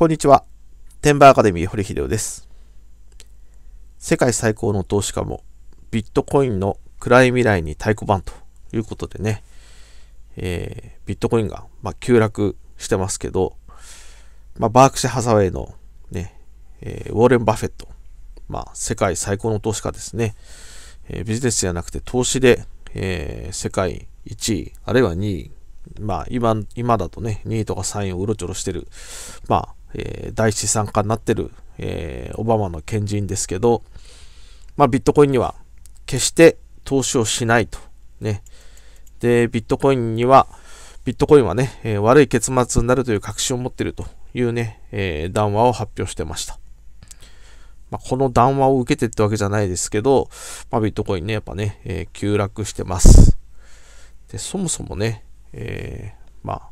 こんにちは。テンバーアカデミー堀秀夫です。世界最高の投資家もビットコインの暗い未来に太鼓判ということでね、えー、ビットコインが、まあ、急落してますけど、まあ、バークシャハサウェイのね、えー、ウォーレン・バフェット、まあ、世界最高の投資家ですね、えー、ビジネスじゃなくて投資で、えー、世界1位、あるいは2位、まあ今、今だとね、2位とか3位をうろちょろしてる、まあ、えー、第一資産家になってる、えー、オバマの賢人ですけど、まあ、ビットコインには決して投資をしないと。ね。で、ビットコインには、ビットコインはね、えー、悪い結末になるという確信を持っているというね、えー、談話を発表してました。まあ、この談話を受けてってわけじゃないですけど、まあ、ビットコインね、やっぱね、えー、急落してます。で、そもそもね、えまあ、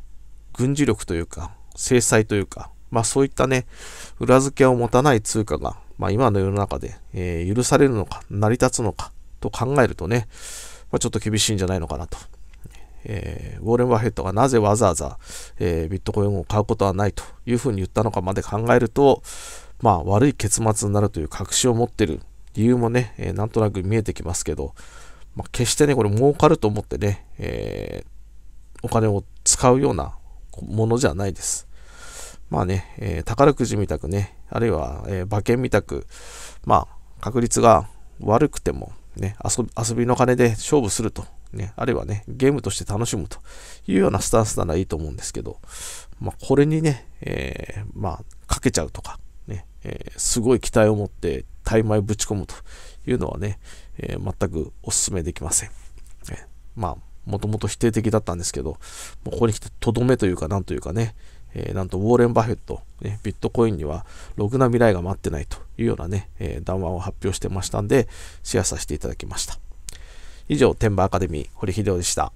軍事力というか、制裁というか、まあそういったね、裏付けを持たない通貨が、まあ今の世の中で、えー、許されるのか、成り立つのかと考えるとね、まあ、ちょっと厳しいんじゃないのかなと。えー、ウォーレン・バフェットがなぜわざわざ、えー、ビットコインを買うことはないというふうに言ったのかまで考えると、まあ悪い結末になるという確信を持ってる理由もね、えー、なんとなく見えてきますけど、まあ、決してね、これ儲かると思ってね、えお金を使うようなものじゃないです。まあね、えー、宝くじみたくね、あるいは、えー、馬券みたく、まあ、確率が悪くても、ね、遊びの金で勝負すると、ね、あるいはね、ゲームとして楽しむというようなスタンスならいいと思うんですけど、まあ、これにね、えー、まあ、かけちゃうとか、ね、えすごい期待を持って大枚ぶち込むというのはね、え全くお勧めできません。ね、まあ、もともと否定的だったんですけど、もうここに来てとどめというか、なんというかね、えー、なんとウォーレン・バフェット、ね、ビットコインにはろくな未来が待ってないというようなね、えー、談話を発表してましたんで、シェアさせていただきました。以上、天馬アカデミー、堀秀夫でした。